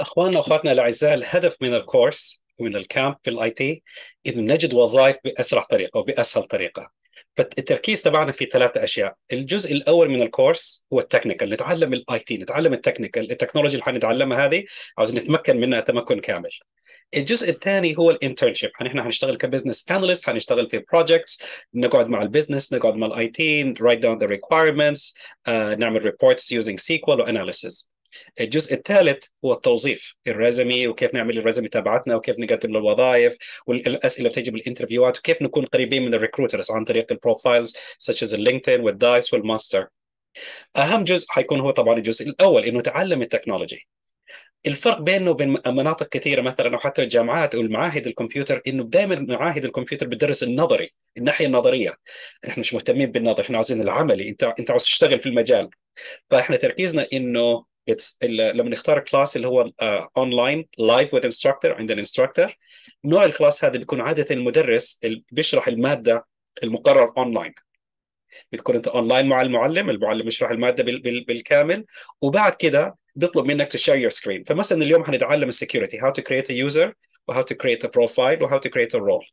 اخواننا واخواتنا الاعزاء الهدف من الكورس ومن الكامب في الاي تي انه نجد وظائف باسرع طريقه وباسهل طريقه فالتركيز تبعنا في ثلاثة أشياء الجزء الأول من الكورس هو التكنيكال نتعلم الاي تي نتعلم التكنيكال التكنولوجي اللي حنتعلمها هذه عاوز نتمكن منها تمكن كامل الجزء الثاني هو الانترنشيب يعني نحن حنشتغل كبزنس اناليست حنشتغل في بروجكتس نقعد مع البزنس نقعد مع الاي تي رايت داون ذا ريكوايرمنتس نعمل ريبورتس يوزنج سيكوال واناليسيس الجزء الثالث هو التوظيف الرزمي وكيف نعمل الرزمي تبعتنا وكيف نقدم للوظائف والاسئله بتيجي بالانترفيوهات وكيف نكون قريبين من الريكروترز عن طريق البروفايلز such as اللينكدين والدايس والماستر اهم جزء حيكون هو طبعا الجزء الاول انه تعلم التكنولوجي الفرق بينه وبين مناطق كثيره مثلا او حتى الجامعات او المعاهد الكمبيوتر انه دائما معاهد الكمبيوتر بتدرس النظري الناحيه النظريه احنا مش مهتمين بالنظر احنا عاوزين العملي انت انت عاوز تشتغل في المجال فاحنا تركيزنا انه It's لما نختار كلاس اللي هو اونلاين لايف وذ انستراكتور عند الانستراكتور نوع الكلاس هذا بيكون عاده المدرس اللي بيشرح الماده المقرر اونلاين بتكون انت اونلاين مع المعلم المعلم يشرح الماده بالكامل وبعد كده بيطلب منك تشير يور سكرين فمثلا اليوم حنتعلم السكيورتي هاو تو كريت ا يوزر وهاو تو كريت ا بروفايل وهاو تو كريت ا رول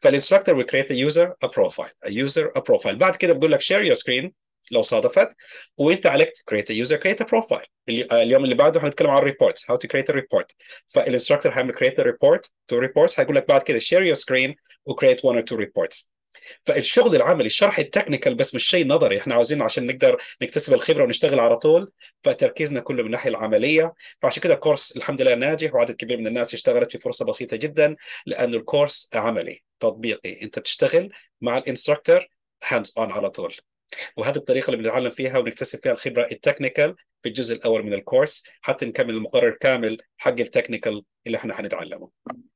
فالانستراكتور وي كريت ا يوزر ا بروفايل ا يوزر ا بروفايل بعد كده بقول لك شير يور سكرين لو صادفت وانت عليك create يوزر كريت بروفايل اليوم اللي بعده هنتكلم عن الريبورتس هاو تو كريت ريبورت فالانستراكتور هيعمل كريت ريبورت تو ريبورتس هيقول لك بعد كده شير يور سكرين وكريت وان اور تو ريبورتس فالشغل العملي الشرح التكنيكال بس مش شيء نظري احنا عاوزين عشان نقدر نكتسب الخبره ونشتغل على طول فتركيزنا كله من الناحيه العمليه فعشان كده الكورس الحمد لله ناجح وعدد كبير من الناس اشتغلت في فرصه بسيطه جدا لانه الكورس عملي تطبيقي انت بتشتغل مع الانستراكتور هاندز اون على طول وهذه الطريقه اللي بنتعلم فيها ونكتسب فيها الخبره التكنيكال في الجزء الاول من الكورس حتى نكمل المقرر كامل حق التكنيكال اللي احنا حنتعلمه